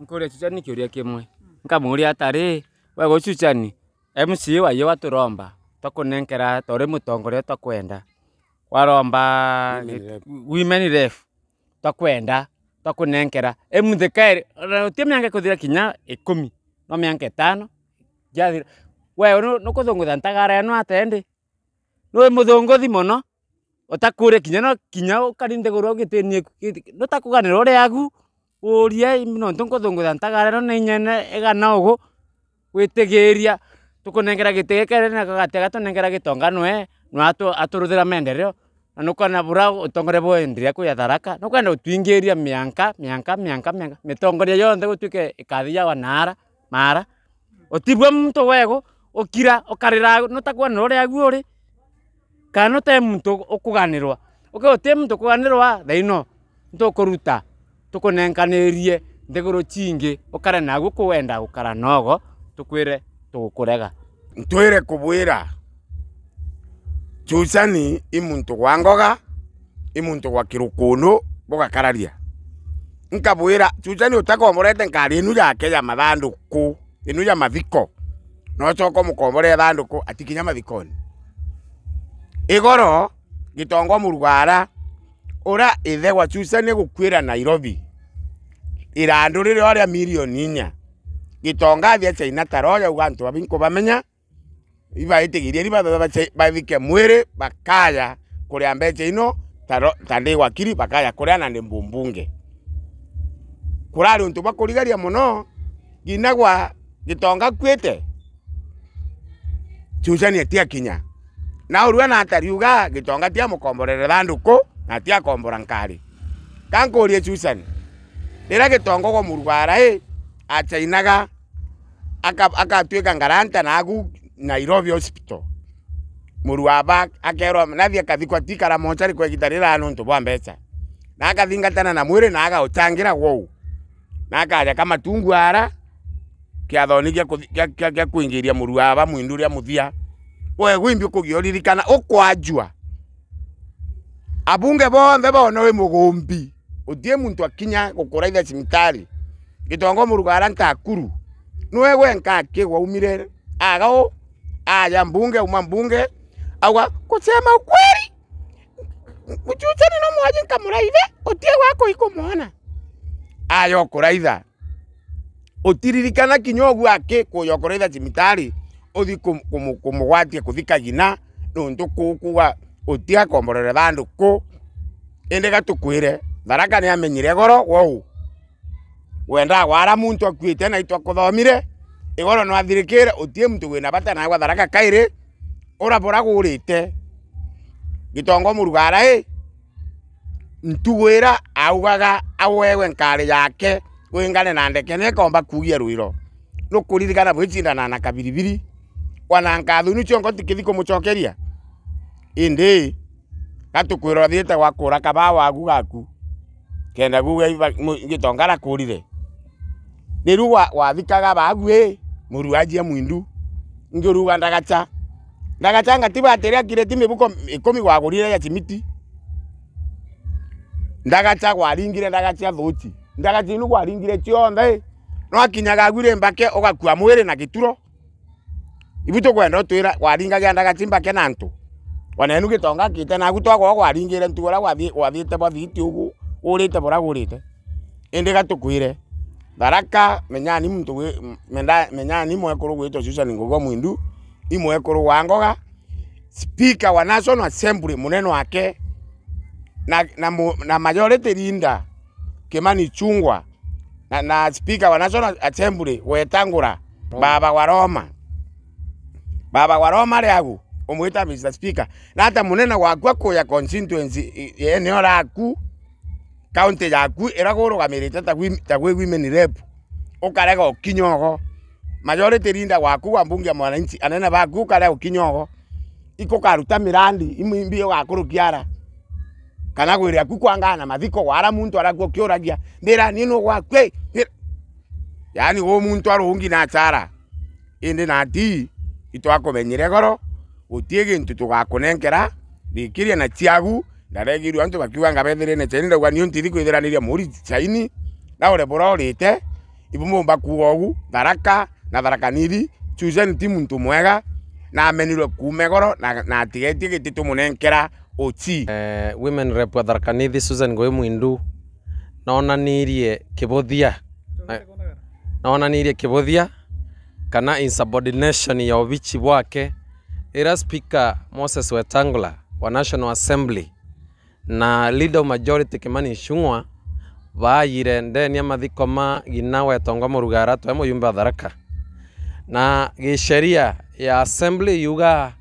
nkuria chuchani kiuria kimwe nkamuria atari we guchuchani MC waye waturomba twakunenkera tori mutongoria twakwenda waromba women ref twakwenda twakunenkera emuthekaeri tie mianka ikuthira kinya ikumi no mianka itano jathira we nukuthungutha ntagara eno atendi nui muthunguthi muno utakuria kinya no kinya ukarinde gurwa ugitinie nutakuganira uria agu urie nontu nkothunguta ntagarero na inyene igana ugu gwitigiria tukunengera gitigi kene na gagatega tunengera gitonga eh? nwe aturuthira maendeleo na nukona bura utongore bwendiria kwi atharaka nukwenda gutwingiria mianka mianka mianka mianka mitongoria yonthe gutuike ikathiaga naara mara utibua muntu wego ukira ukarira nutakwana uria agu uri kana nute muntu ukuganirwa uke uti muntu ukuganirwa thaino ntukuruta tukunenkanirie nthiguru chingi ukare naguo kuwenda gukara nogo tukwire tugukurega ntwire kubwira chusani i muntu gwa ngoga i muntu gwa kirukunu bugakararia nkabwira chusani utakomborete nkari inu yake ya mathanduku inu ya mathiko nocoka mukombore thanduku atikinya mathikoni igoro gitongo murugara ora ithe gwacuca chusa ni gukwira nairobi irandu rä rä a rä a mirioni inya taroya uga ntå abinkå bamenya ibaä tä gä rie ribathatha bathike mwä rä bakaya kå rä ino taro tande tandä kiri bakaya kå rä ana nä mbumbunge kå rarä å ntå bakå rigaria må no ngina gwa gä na uruana ruanatariuga gä tonga tiamå komborere thandå na tiakombora nkari kankũũrie Susan rĩrĩa gĩtongogo mũrugara ĩ achainaga akatuĩka aka ngaranta nagu Nairobi hospital mũru wa ba akerwo nathi akathikwa tikara mochari kwa gita rĩra nũntũ bwa mbeca na akathingatana na mwĩrĩ na aga agaũchangĩra gwou na akaja tungu ara kĩathoni gĩa kũingĩria mũru wa ba mwindu rĩa mũthia we gwimbi ũkũgia ũririkana ũkwanjua abunge bonthe bono wi mugumbi utie muntu akinya gukura ithe cimitari gitongo murugara ntakuru nwegwe nkakigwa umire agao aya mbunge uma mbunge awa kusema ukweli mchuchani no mwaje nkamuraithe utie wako ikumwona ayo kuraitha utiririkana kinya ogu aki kuya kuraitha cimitari uthi kumugwatie kuthika gina nundu kukuwa utia komborere bandu ku indi gatukwire tharaka nä amenyire goro wou wenda wara muntu akwite na itwa kuthomire igoro no athirikire utie muntu wina bata na gwa tharaka kaire urabora gurite gitongo murugara i ntugwira augaga awewe nkari yake wingane na ndeke ne komba kugia ruiro bwichindana na kabiribiri wanankathunu ciongo tikithi kumucokeria indi gatukwira thiite gwakura kaba wagu gaku kenda guga gitongara kurire riu wathikaga bagu i muru ajia mwindu ngiruga ndagacha ndagacha ngatiba atiria kire ti mibuko ikumi gwagurire ya chimiti ndagacha gwaringire ndagacha thuchi ndagacha inu gwaringire chionthe no akinyaga agwire mbake ugakua mwiri na gituro ibu tukwenda utwira gwaringagia ndagacha mbake na wanenu gä tonga ngä te kwa twagwao gwaringä re ntuora gwathä te bathiti å guo å rä te bora gå rä te ä gatå kwä re tharaka menyani mtu menyani imwe kuru gwitwo Susan Ngogo Mwindu imwe kuru wa Ngoga speaker wa National Assembly munene wake na, na, na majority leader Kimani Chungwa na, na speaker wa National Assembly Wetangula oh. baba wa Roma baba wa Roma riagu omwita Mr. Speaker na hata munene waku akuya constituency eneo raku kaunti yaku eragurugamirite ta gwi women rep ukarega ukinya ogo majority leader waku wa mbunge mwananchi anene baku ukarega ukinya iko karuta mirandi imbi ugakurukiara kana gwira ku kwangana mathiko wara muntu arakuo kioragia ndira nino gwakwe yani wo muntu arungi na chara indi na ti itwakomenyire goro gutie gintu tugakunengera ndikiria na ciagu ndaregirwe antu bakiuga ngabethirene chaini ndauga niu ntithi kwithiraniria muri chaini naure bura urite ibumumba kuga ugu tharaka na tharaka nithi chusen ti muntu mwega na amenirwe kumegoro na, na atigetie giti tumunengera uchi eh, women rep wa tharaka nithi Susan Ngũĩ Mwindu nonanirie kibuthia eh, nonanirie kibuthia kana insubordination ya ubichi bwake era speaker Moses Wetangula wa National Assembly na leader majority Kimani Ichung'wa bayire ndeni amathiko ma gina wetongwa murugara twe muyumba tharaka na gisheria ya assembly yuga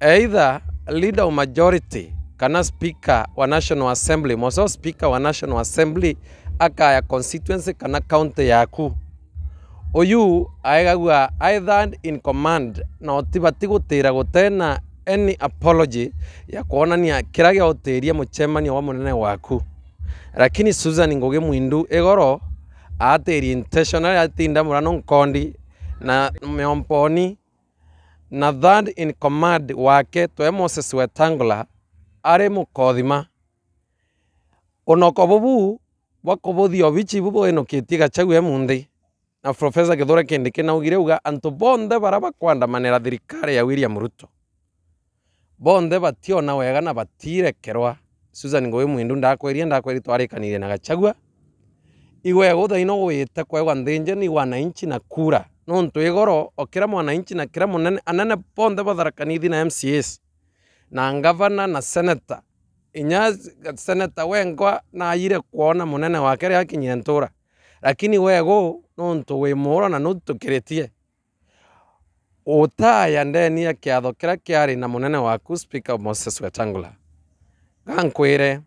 either leader of majority kana speaker wa national assembly moso speaker wa national assembly ya constituency kana county yaku uyu aigagua i third in command na otibati gutira gutena any apology ya kuonania kira gia utiria mucemanio wa munene waku lakini Susan Ngugi Mwindu egoro atiri intentional atinda murano nkondi na meomponi na third in command wake twe Moses Wetangula ari mukothima unoko bubu bwakobuthio bichi bubu enukitie gachau emunthi na profesa githure kindiki ugire uga antu bonthe baria manera thirikari ya william ruto bonthe bationa wega na batire kerwa susan ngui mwindu ndakwerie ndakweri twarikanirie na gachagua igwe igwego thaino gwite kwegwa nthinje ni wana inchi na kura no nontu igoro okira mwana inchi na kira munene anene bonthe batharakanithi na mcs na ngavana na senator inya senator wengwa na ire kuona munene wake riakinyire ntura lakini wego nontu wi mura na nutukiretie utaya ya kiatho kira kiari na munene waku speaker Moses Wetangula gankwire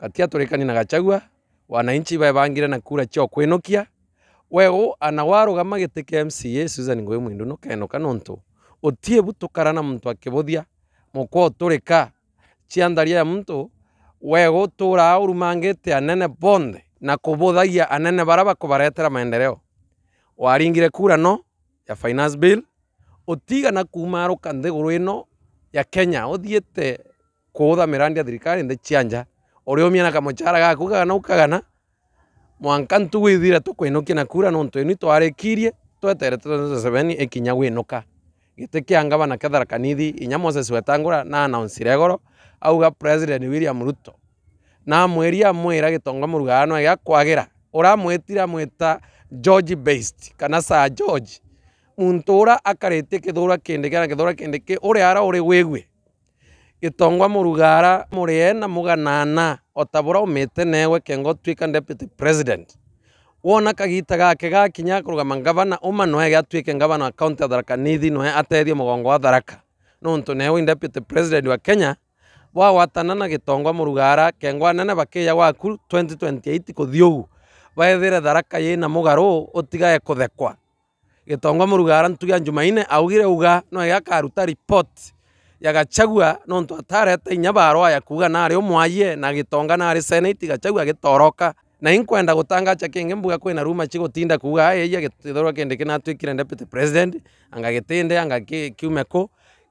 gatiaturikani na gachagua wananchi bebangire na kura cho kwinukia wego ana warugama giti kia MCA Susan Ngui Mwindu nukenuka nontu utie butukara na muntu akibuthia mukwa uturika ciandaria ya mtu wego tura urumangite anene bonde na kubuthagia anene bara bakubaretera maendeleo waringire kura no ya finance bill na kumaruka nthiguru ino ya Kenya uthiete kuutha mirandi ya thirikari nthi cianja uri umianaga muchara gaku gagana ukagana mwanka ntugwithire tukwinukia na kura nontu ini twarikirie twetere 2007 ikinya gwinuka gite kia ngavana kethara kanithi inya moses wetangura na announce regoro auga president william ruto na mweri amwira gitonga murugano ya kwagera uramwetira mweta George based kana sa George muntu ura akarete kithura kende kana kithura kende ke ore ara ore wegwe gitongwa murugara murie na muganana otabura umete newe kengo twika deputy president wona kagita gake gakinya kurugama ngavana uma noe gatwike ngavana wa county ya tharaka nithi noe atethie mugongo wa tharaka nontu newe deputy president wa kenya bwagwatana na gitongwa murugara kengwa nene bakiya gwaku 2028 kuthi ugu wethire tharaka yina mugaru utigae kuthekwa gitongwa murugara ntuga njumaine augire uga no yakaruta report ya gachagua no nontu atarete inya barwa ya kuga na ari umwaye na gitonga na ari senate gachagua gitoroka na inkwenda gutanga cha kingi mbuga na ruma chigo tinda kuga ye ya githorwa kindi kinatwikire deputy president angagitinde angakiume ku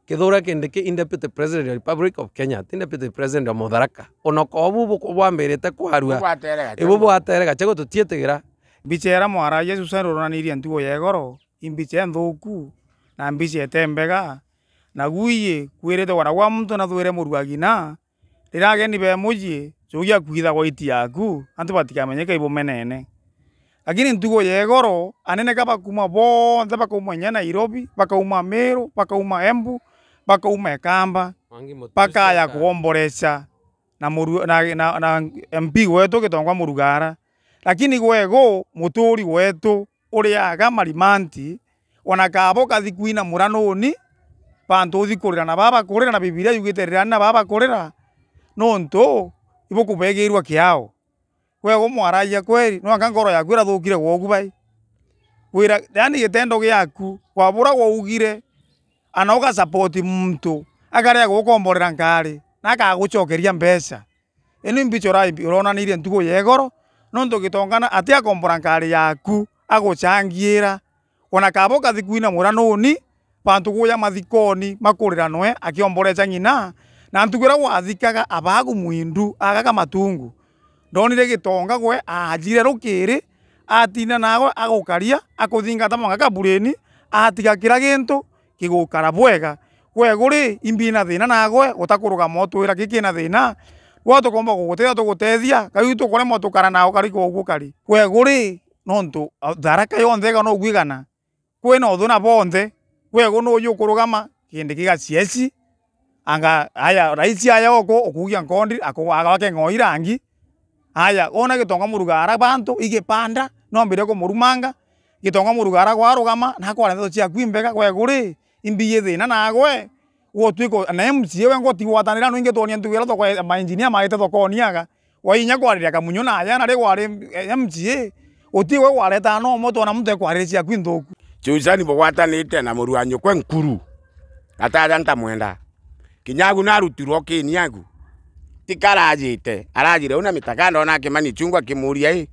kithura kindi ki independent president ya republic of kenya ti independent president wa mutharaka ona kobu bwambirite kwarua ibu bwaterega chego tutietigira mbica ira mwaragia cuca ruranirie ntugo ya igoro imbica nthuku na mbica etembega na guiye kwirite wara gwa muntu na thwire muruagina rirageni be muji cugia kuithagwo iti yaku antu batikamenyeka ibu menene lakini ntugo ya igoro anene ka bakuma bonthe bakauma nya nairobi bakauma miru bakauma embu paka ume kamba paka aya kuomboresha na, muru, na, na, na MP wetu murugara lakini gwego muturi wetu uriaga marimanti ona kabo kathikwina muranuni pantu uthikurira na baba kurira na bibilia yugite rirani na baba kurira nontu ibukubegeirwa kiao wego mwaragia kweri no anga ngoro yaku irathukire gwoku bai wira yani gitendo giaku wabura gwougire ana ugasapoti mtu akaria gukomborera ngari nakagucokeria mbeca ini mbicho rai uronanirie ntugu ya igoro nontu gitongana ati akombora ngari yaku agucangiira ona kaba ukathikuina muranuni bantu guya mathikoni makuriranwe akiomboreca ng'ina na ntugu ira wathikaga abagu mwindu agaga matungu ndonire gitonga gwe ajire rukiri atina nawe agukaria akuthingata mwanga kabureni atiga kira gintu kigukara bwega weguri imbina thina nagwe gutakurugama utwira gikina thina gwa tukomba gugutethia tugutethia kau tukuremwa tukara nao kari koguo kari weguri nontu tharaka yonthe iga no gwigana kwina uthuna bonthe wegu nuuyi ukurugama kindi giga cieci anga aya raisi aya oku ukugia nkondi agawake ng'oi angi aya ona gitonga murugara bantu igipanda no mbire kumurumanga gitonga na kwa nakwarentha cia ciaku kwa guri imbiye imbiyite na nagwe wotuiko na MCA we ngoti watanira no inge tonia ntugira thoko ma engineer maite thokoniaga wainya kwarira kamunyo na ya na ri gwari MCA utiwe wareta no mo tona mtu ekwariricia kwi nthuku Chuisani bogwatanite na muru wa nyukwe nkuru atara ntamwenda kinyagu narutirwo kiniagu tikarajite arajire una mitakanda ona kimani chungwa kimuria i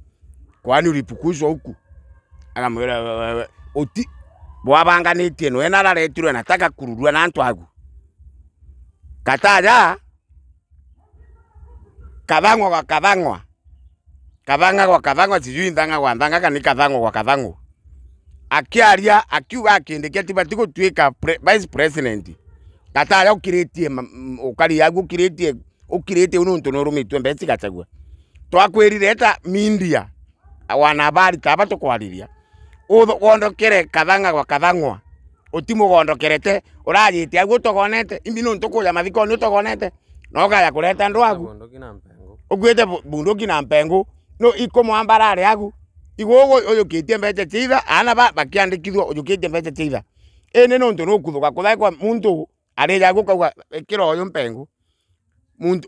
kwani ulipukushwa huku akamwira uti mwabanganitie no ena araretirwe na taka kururua na antu agu kataja kavangwa kwa kavangwa kavanga kwa kavangwa sijui ndanga kwa ndanga kani kavangwa kwa kabangwa akiaria akiuga akindikia ati batigutuika pre, vice president kataja ukiritie ukari mm, yagu ukiritie ukiritie ununtu nurumitwe mbesi gachagua twakwirire eta mindia wanahabari taba tukwariria uthogondokere kathanga gwa kathangwa utimugondokerete urajite agu togonete imbi no ntukuja mathiko ni togonete no gaya kureta ndu aku ugwete bunduki na mpengu no ikumwambarare aku igwogo uyukitie mbeca chiitha ana ba bakiandikithwa uyukitie mbeca chiitha ini no ntu nukuthuka kuthaikwa muntu arija gukauga ikira uyu mpengu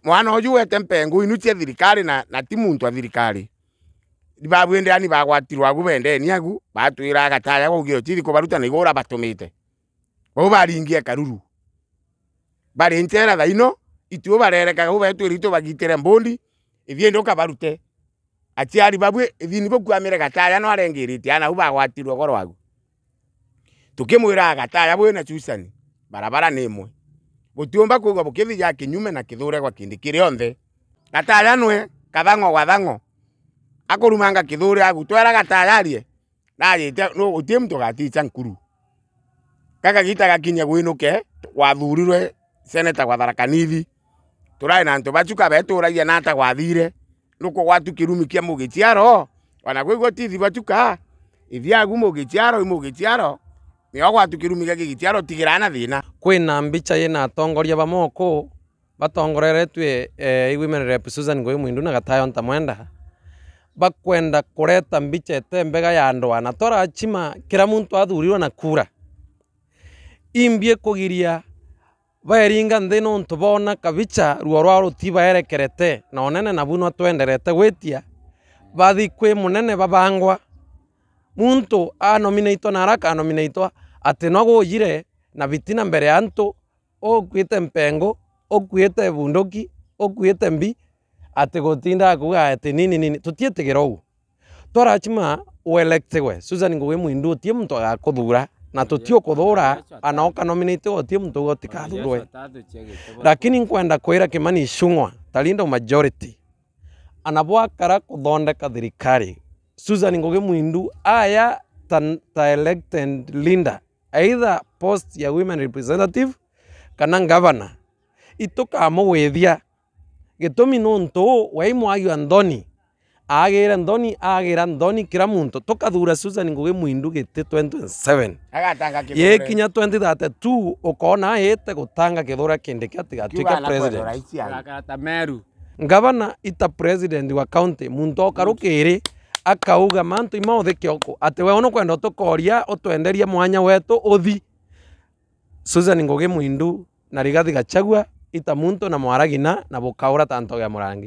mwana uyu wete mpengu inu cia thirikari na, na ti muntu a ani nibabwendera nibagwatirwa gubendeni agu batwira agataya gugio tiri kubaruta nigo urabatumite bau baringia karuru bari ntera thaino ituo barerekaga ubetwiri tu bagitire mbundi ithie ndu kabarute aciari babwe ithi nibo kwamire gataya no arengirite ana uba ubagwatirwa goro agu tukimwira gataya bwe na chusani barabara ni imwe gutiumba kuga bukithija kinyume na kithure gwa kindi kiri onthe gataya nwe kathango gwa thango akorumanga kithuri agutwara gatagarie nagite no gutie mtu gaticha nkuru kaka gita gakinya gwinuke gwathurirwe seneta gwathara kanithi turai na antu bachuka beturagia nata gwathire nuko gwatu kirumi kia mugichiaro ona gwigwo tithi bachuka ithiagu mugichiaro imugichiaro nio gwatu kirumi gia gitiaro tigirana thina kwina mbicha ina atongoria bamoko batongoreretwe eh, igwimerere Susan Ngui Mwindu na Gatayo Ntamwenda bakwenda kureta mbichete mbega ya ndwana torachima kira muntu athurirwe na kura imbie kugiria baeringa nthina untu bona kabicha ruo rwa rutibaerekerete na onene nabu notwenderete gwitia bathi kwi munene babangwa muntu anominaitwa na araka anominaitwa ati noguyire na bitina mbere ya ntu mpengo okuite bunduki okuite mbi ati gutinda kuga ati nini nini tutietigera uguo twarachima uelekte we Susan Ngũgi Mũindu tie muntu agakuthura na tutio kuthura ana oka nominate ukanominate otie muntu gotikathurwe lakini nkwenda kwira Kimani shungwa talinda majority kara kuthondeka thirikari Susan Ngũgi Mũindu aya ta, ta elected linda either post ya women representative kana governor itukamugwithia ge tomi non to wai mo agyo andoni agera ndoni agera ndoni kira muntu tukadhura Susan Ngugi Muindu gite 2027 agatanga 2032 ukona hete gutanga kithura kindi kia tigatuika president ngavana ita president wa county muntu okarukiri akauga mantu imothe kioko ati we ono kwenda tukoria utwenderie mwanya wetu uthi Susan Ngugi Muindu na Rigathi Gachagua ita muntu na mwaragina na bukauratantogea murangi